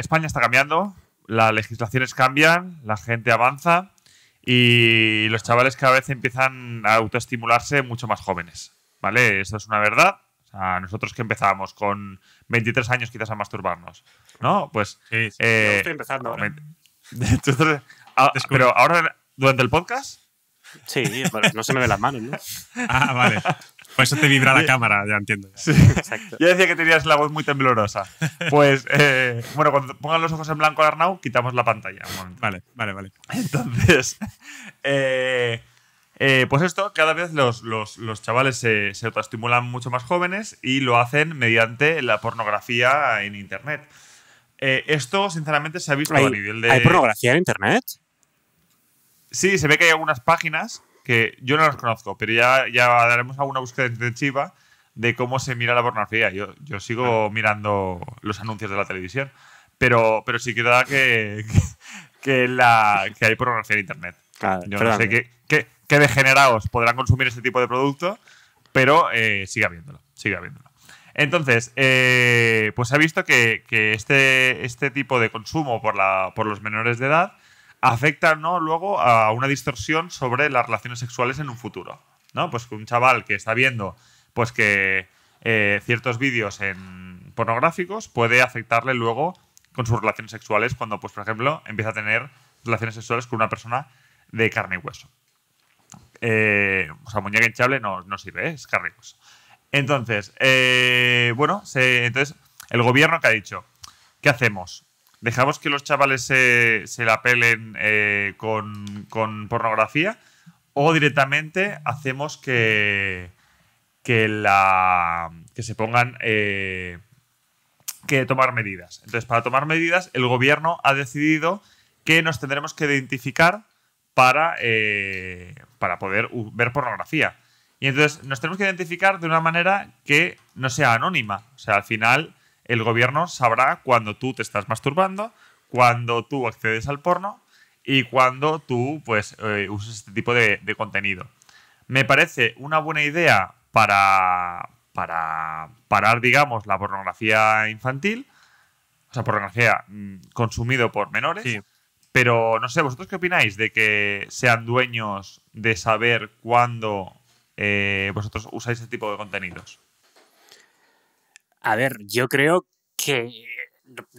España está cambiando, las legislaciones cambian, la gente avanza y los chavales cada vez empiezan a autoestimularse mucho más jóvenes. ¿Vale? Eso es una verdad. O sea, nosotros que empezamos con 23 años quizás a masturbarnos, ¿no? Pues... Sí, sí, eh, estoy empezando ah, pero ahora, durante el podcast... Sí, no se me ven las manos, ¿no? ah, vale. Por eso te vibra la cámara, ya entiendo. Yo decía que tenías la voz muy temblorosa. Pues, eh, bueno, cuando pongan los ojos en blanco a Arnau, quitamos la pantalla. vale, vale, vale. Entonces, eh, eh, pues esto, cada vez los, chavales se, se, autoestimulan mucho más jóvenes y lo hacen mediante la pornografía en Internet. esto, sinceramente, se ha visto a nivel de... ¿Hay pornografía en Internet? Sí, se ve que hay algunas páginas que yo no los conozco, pero ya, ya daremos alguna búsqueda intensiva de cómo se mira la pornografía. Yo, yo sigo mirando los anuncios de la televisión, pero, pero sí que da que, que, la, que hay pornografía en Internet. yo no sé qué, qué, qué, degenerados podrán consumir este tipo de producto, pero eh, sigue habiéndolo, sigue Entonces, eh, pues se ha visto que, que, este, este tipo de consumo por, la, por los menores de edad afecta ¿no? luego a una distorsión sobre las relaciones sexuales en un futuro. ¿no? Pues un chaval que está viendo pues que eh, ciertos vídeos en pornográficos puede afectarle luego con sus relaciones sexuales cuando, pues, por ejemplo, empieza a tener relaciones sexuales con una persona de carne y hueso. Eh, o sea, muñeca hinchable no, no sirve, ¿eh? es carne y hueso. Entonces, bueno, se, entonces el gobierno que ha dicho, ¿qué hacemos? ¿Dejamos que los chavales se, se la pelen eh, con, pornografía? ¿O directamente hacemos que, que, la, que se pongan eh, que tomar medidas? Entonces, para tomar medidas, el gobierno ha decidido que nos tendremos que identificar para, eh, para poder ver pornografía. Y entonces nos tenemos que identificar de una manera que no sea anónima. O sea, al final el gobierno sabrá cuando tú te estás masturbando, cuando tú accedes al porno y cuando tú pues eh, usas este tipo de, contenido. Me parece una buena idea para, para parar, digamos, la pornografía infantil, o sea, pornografía consumida mm, consumido por menores. Pero no sé, ¿vosotros qué opináis de que sean dueños de saber cuándo eh, vosotros usáis este tipo de contenidos? A ver, yo creo que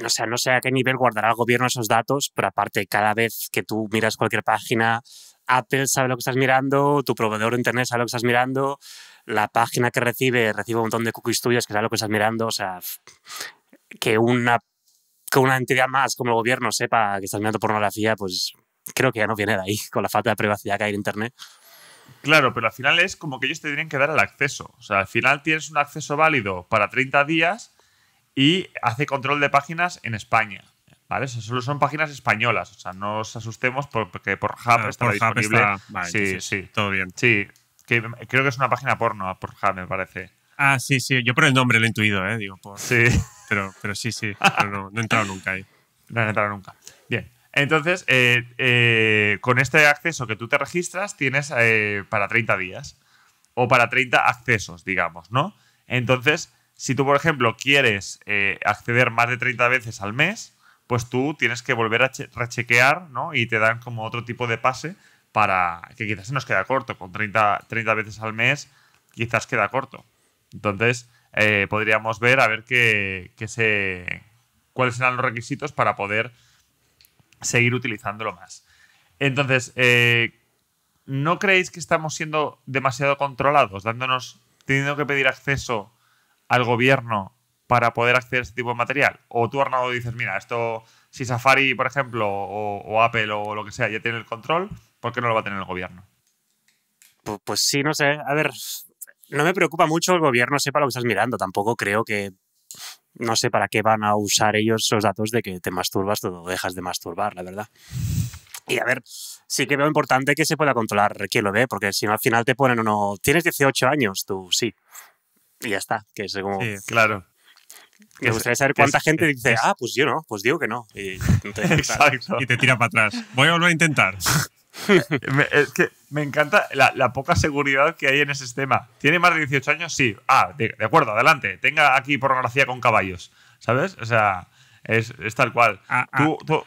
o sea, no sé a qué nivel guardará el gobierno esos datos, pero aparte, cada vez que tú miras cualquier página, Apple sabe lo que estás mirando, tu proveedor de Internet sabe lo que estás mirando, la página que recibe recibe un montón de cookies tuyas que sabe lo que estás mirando, o sea, que una, que una entidad más como el gobierno sepa que estás mirando pornografía, pues creo que ya no viene de ahí, con la falta de privacidad que hay en Internet. Claro, pero al final es como que ellos te tienen que dar el acceso. O sea, al final tienes un acceso válido para 30 días y hace control de páginas en España. ¿Vale? O sea, solo son páginas españolas. O sea, no os asustemos porque por Hub está disponible. sí, sí, Todo bien. Sí, creo que es una página porno, por Hub, me parece. Ah, sí, sí. Yo por el nombre lo he intuido, ¿eh? Digo, por... Sí. Pero, pero sí, sí. no, no he entrado nunca ahí. No he entrado nunca. Entonces, eh, eh, con este acceso que tú te registras, tienes eh, para 30 días o para 30 accesos, digamos, ¿no? Entonces, si tú, por ejemplo, quieres acceder más de 30 veces al mes, pues tú tienes que volver a rechequear, ¿no? Y te dan como otro tipo de pase para que quizás se nos queda corto, con 30, 30 veces al mes quizás queda corto. Entonces, podríamos ver a ver qué, qué se, cuáles serán los requisitos para poder seguir utilizándolo más. Entonces, eh, ¿no creéis que estamos siendo demasiado controlados, dándonos, teniendo que pedir acceso al gobierno para poder acceder a este tipo de material? O tú, Arnaldo, dices, mira, esto, si Safari, por ejemplo, o, Apple o lo que sea, ya tiene el control, ¿por qué no lo va a tener el gobierno? pues sí, no sé. A ver, no me preocupa mucho el gobierno sepa lo que estás mirando. Tampoco creo que no sé para qué van a usar ellos los datos de que te masturbas o dejas de masturbar, la verdad. Y a ver, sí que veo importante que se pueda controlar quién lo ve, porque si no al final te ponen uno, tienes 18 años, tú sí. Y ya está, que es Sí, claro. Me gustaría saber cuánta gente dice, ah, pues yo no, pues digo que no. Y, y te tira para atrás. Voy a volver a intentar. es que me encanta la, poca seguridad que hay en ese sistema ¿Tiene más de 18 años? Sí. Ah, de, acuerdo, adelante. Tenga aquí pornografía con caballos. ¿Sabes? O sea, es, tal cual. Ah, ah. tú,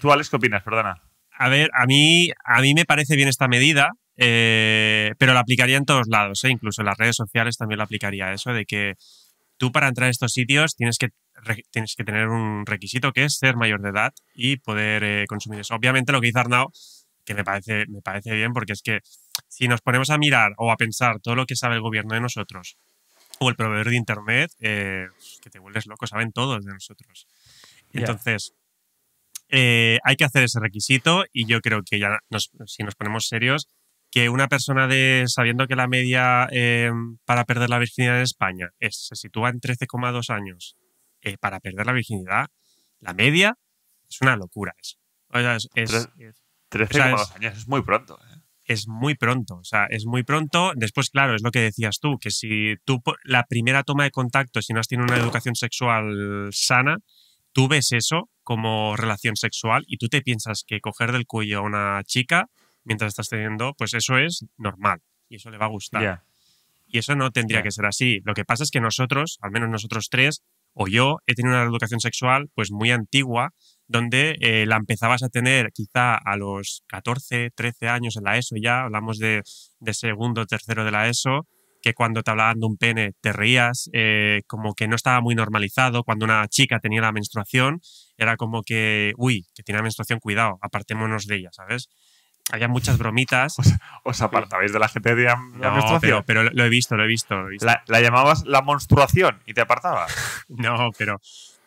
¿qué opinas? Perdona. A ver, a mí, a mí me parece bien esta medida. Eh, pero la aplicaría en todos lados, eh, incluso en las redes sociales también la aplicaría eso, de que tú para entrar a estos sitios tienes que, tienes que tener un requisito que es ser mayor de edad y poder eh, consumir eso. Obviamente lo que dice Arnau que me parece, me parece bien porque es que si nos ponemos a mirar o a pensar todo lo que sabe el gobierno de nosotros o el proveedor de Internet, eh, que te vuelves loco, saben todos de nosotros. Entonces, eh, hay que hacer ese requisito y yo creo que ya si nos ponemos serios, que una persona de sabiendo que la media em, para perder la virginidad en España se sitúa en 13,2 años eh, para perder la virginidad, la media es una locura O sea, es 13 es, años es muy pronto. ¿eh? Es muy pronto, o sea, es muy pronto. Después, claro, es lo que decías tú, que si tú la primera toma de contacto, si no has tenido una educación sexual sana, tú ves eso como relación sexual y tú te piensas que coger del cuello a una chica mientras estás teniendo, pues eso es normal y eso le va a gustar. Y eso no tendría que ser así. Lo que pasa es que nosotros, al menos nosotros tres, o yo, he tenido una educación sexual pues muy antigua donde eh, la empezabas a tener quizá a los 14, 13 años en la ESO ya, hablamos de, de segundo, tercero de la ESO, que cuando te hablaban de un pene te reías, eh, como que no estaba muy normalizado, cuando una chica tenía la menstruación, era como que, uy, que tiene la menstruación, cuidado, apartémonos de ella, ¿sabes? Había muchas bromitas. Os, apartabais de la gente de la menstruación. Pero, pero, lo he visto, lo he visto. La, llamabas la menstruación y te apartabas? no, pero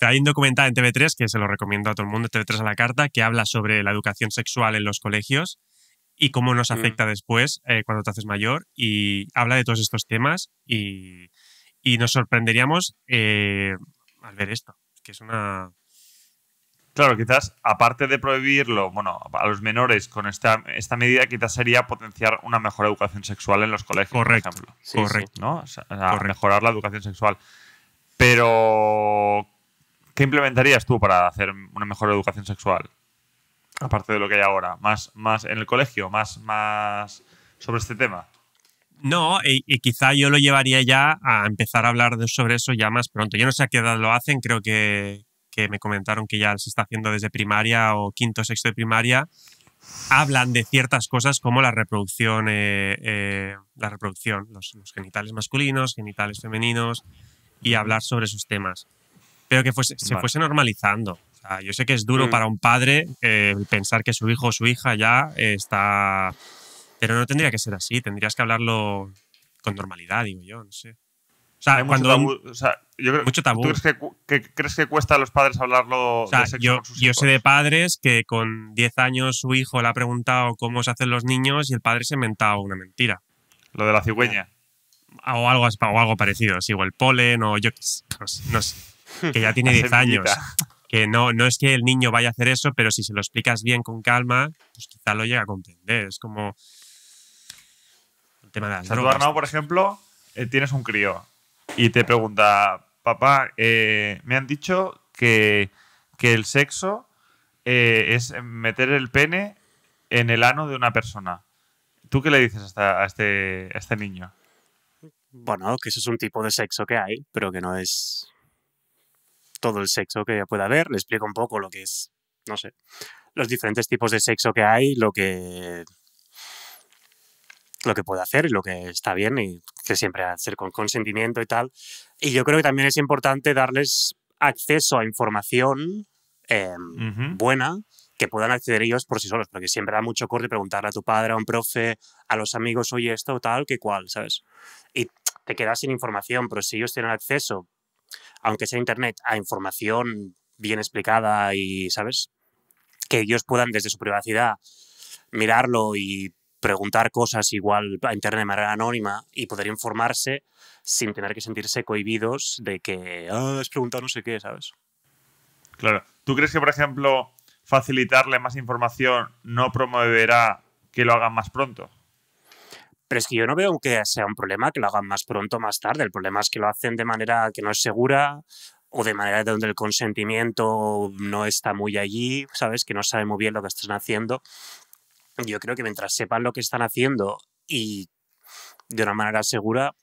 hay un documental en TV3 que se lo recomiendo a todo el mundo, TV3 a la carta, que habla sobre la educación sexual en los colegios y cómo nos mm. afecta después eh, cuando te haces mayor y habla de todos estos temas y, nos sorprenderíamos eh, al ver esto, que es una... Claro, quizás aparte de prohibirlo, bueno, a los menores con esta, esta medida, quizás sería potenciar una mejor educación sexual en los colegios, correcto, por ejemplo. correcto. O mejorar la educación sexual. Pero ¿Qué implementarías tú para hacer una mejor educación sexual? Aparte de lo que hay ahora, más, más en el colegio, más, más sobre este tema. No, y, quizá yo lo llevaría ya a empezar a hablar de, sobre eso ya más pronto. Yo no sé a qué edad lo hacen, creo que, me comentaron que ya se está haciendo desde primaria o quinto, sexto de primaria. Hablan de ciertas cosas como la reproducción, eh, eh, la reproducción, los, los genitales masculinos, genitales femeninos, y hablar sobre esos temas pero que fuese, se fuese normalizando. yo sé que es duro mm. para un padre eh, pensar que su hijo o su hija ya eh, está... Pero no tendría que ser así, tendrías que hablarlo con normalidad, digo yo, no sé. O sea, cuando... Mucho tabú, ¿Tú crees que, crees que cuesta a los padres hablarlo de sexo yo, con sus yo sé de padres que con 10 años su hijo le ha preguntado cómo se hacen los niños y el padre se ha inventado una mentira. Lo de la cigüeña. O algo, o algo parecido, sí, o el polen, o yo no No sé que ya tiene 10 años. Que no, no es que el niño vaya a hacer eso, pero si se lo explicas bien con calma, pues quizá lo llega a comprender. Es como el tema de por ejemplo, eh, tienes un crío y te pregunta, papá, eh, me han dicho que, el sexo eh, es meter el pene en el ano de una persona. ¿Tú qué le dices a, este, a este niño? Bueno, que eso es un tipo de sexo que hay, pero que no es todo el sexo que pueda haber, le explico un poco lo que es, no sé, los diferentes tipos de sexo que hay, lo que lo que puede hacer y lo que está bien y que siempre hacer con consentimiento y tal. Y yo creo que también es importante darles acceso a información em, buena que puedan acceder ellos por sí solos, porque siempre da mucho corte preguntarle a tu padre, a un profe, a los amigos, oye, esto, tal, que cual, ¿sabes? Y te quedas sin información, pero si ellos tienen acceso aunque sea Internet, a información bien explicada y, ¿sabes? Que ellos puedan desde su privacidad mirarlo y preguntar cosas igual a Internet de manera anónima y poder informarse sin tener que sentirse cohibidos de que ah, has preguntado no sé qué, ¿sabes? Claro. ¿Tú crees que, por ejemplo, facilitarle más información no promoverá que lo hagan más pronto? Pero es que yo no veo que sea un problema que lo hagan más pronto o más tarde. El problema es que lo hacen de manera que no es segura o de manera donde el consentimiento no está muy allí, ¿sabes? Que no saben muy bien lo que están haciendo. Yo creo que mientras sepan lo que están haciendo y de una manera segura,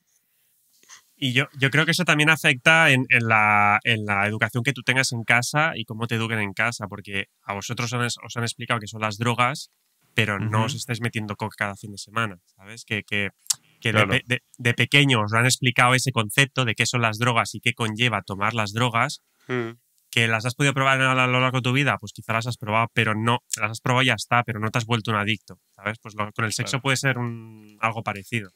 y yo, yo, creo que eso también afecta en, en, la, en, la, educación que tú tengas en casa y cómo te eduquen en casa, porque a vosotros os os han explicado que son las drogas pero no os estáis metiendo coca cada fin de semana, ¿sabes? Que, que, de, de, pequeño os han explicado ese concepto de qué son las drogas y qué conlleva tomar las drogas, mm. que las has podido probar a lo largo de tu vida, pues quizás las has probado, pero no, las has probado y ya está, pero no te has vuelto un adicto, ¿sabes? Pues con el sexo puede ser un, algo parecido.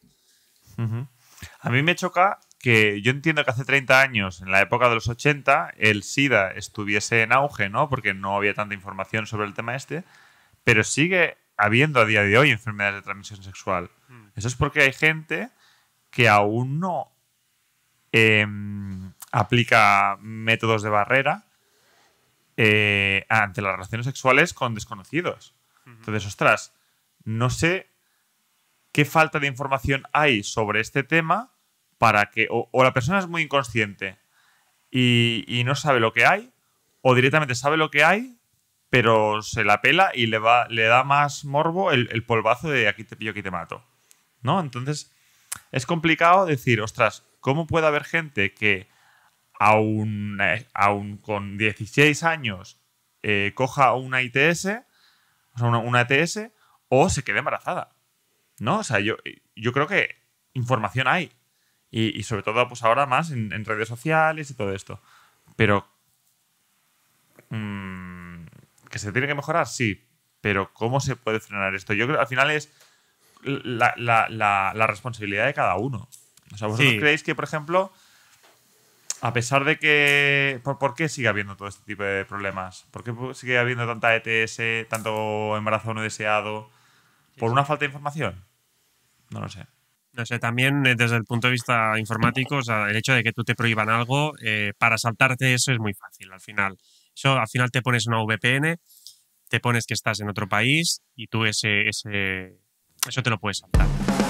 A mí me choca que yo entiendo que hace 30 años, en la época de los 80, el SIDA estuviese en auge, ¿no? Porque no había tanta información sobre el tema este, pero sigue habiendo a día de hoy enfermedades de transmisión sexual. Hmm. Eso es porque hay gente que aún no em, aplica métodos de barrera eh, ante las relaciones sexuales con desconocidos. Hmm. Entonces, ostras, no sé qué falta de información hay sobre este tema para que o, la persona es muy inconsciente y no sabe lo que hay, o directamente sabe lo que hay, pero se la pela y le, va, le da más morbo el, polvazo de aquí te pillo, aquí te mato. ¿No? Entonces, es complicado decir, ostras, ¿cómo puede haber gente que aún, eh, con 16 años eh, coja una ITS, o una, e o se quede embarazada? ¿No? O sea, yo, yo creo que información hay. Y, sobre todo, pues ahora más en, en, redes sociales y todo esto. Pero. Mmm, se tiene que mejorar? Sí. Pero ¿cómo se puede frenar esto? Yo creo que al final es la, responsabilidad de cada uno. ¿vosotros creéis que, por ejemplo, a pesar de que. ¿por, qué sigue habiendo todo este tipo de problemas? ¿Por qué sigue habiendo tanta ETS, tanto embarazo no deseado? ¿Por una falta de información? No lo sé. No sé, también eh, desde el punto de vista informático, el hecho de que tú te prohíban algo, eh, para saltarte eso es muy fácil al final. Eso al final te pones una VPN, te pones que estás en otro país y tú ese, eso te lo puedes saltar.